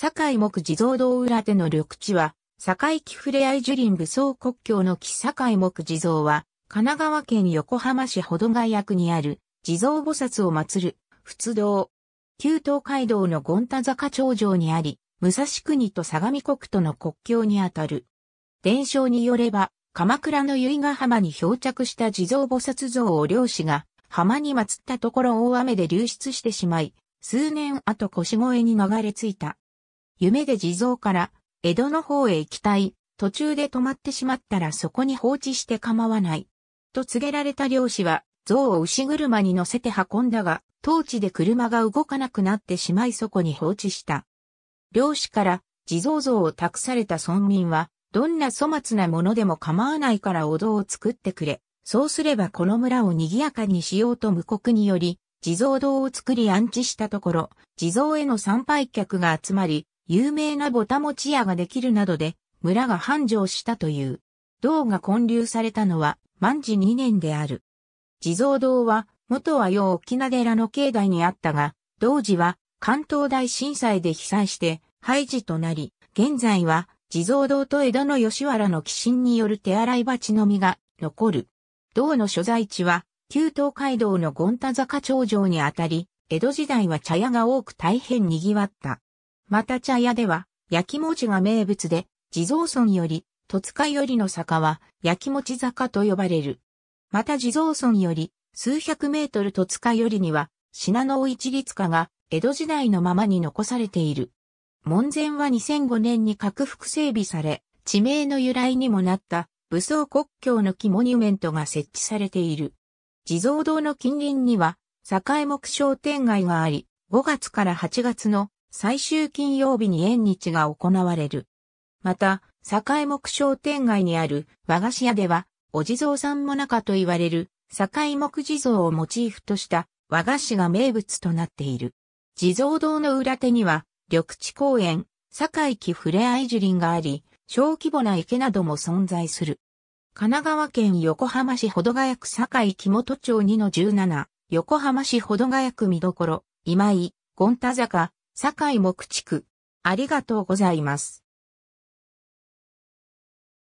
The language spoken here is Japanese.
堺木地蔵堂裏手の緑地は、堺木ふれあい樹林武装国境の木堺木地蔵は、神奈川県横浜市保土ヶ谷区にある、地蔵菩薩を祀る、仏堂。旧東海道の権田坂頂上にあり、武蔵国と相模国との国境にあたる。伝承によれば、鎌倉の由比ヶ浜に漂着した地蔵菩薩像を漁師が、浜に祀ったところ大雨で流出してしまい、数年後腰越えに流れ着いた。夢で地蔵から江戸の方へ行きたい、途中で止まってしまったらそこに放置して構わない。と告げられた漁師は、象を牛車に乗せて運んだが、当地で車が動かなくなってしまいそこに放置した。漁師から地蔵像を託された村民は、どんな粗末なものでも構わないからお堂を作ってくれ。そうすればこの村を賑やかにしようと無国により、地蔵堂を作り安置したところ、地蔵への参拝客が集まり、有名なボタ持ち屋ができるなどで、村が繁盛したという。銅が建立されたのは、万治2年である。地蔵堂は、元は洋沖縄寺の境内にあったが、同時は関東大震災で被災して廃寺となり、現在は地蔵堂と江戸の吉原の寄進による手洗い鉢のみが残る。銅の所在地は、旧東海道の権太坂頂上にあたり、江戸時代は茶屋が多く大変賑わった。また茶屋では、焼き餅が名物で、地蔵村より、戸塚よりの坂は、焼き餅坂と呼ばれる。また地蔵村より、数百メートル戸塚よりには、品の一律家が、江戸時代のままに残されている。門前は2005年に拡幅整備され、地名の由来にもなった、武装国境の木モニュメントが設置されている。地蔵堂の近隣には、栄木商店街があり、5月から8月の最終金曜日に縁日が行われる。また、境目商店街にある和菓子屋では、お地蔵さんも中と言われる境目地蔵をモチーフとした和菓子が名物となっている。地蔵堂の裏手には、緑地公園、堺木ふれあい樹林があり、小規模な池なども存在する。神奈川県横浜市保土ヶ谷区堺木本町2の17、横浜市保土ヶ谷区見どころ、今井、ゴンタ坂、堺木地区。ありがとうございます。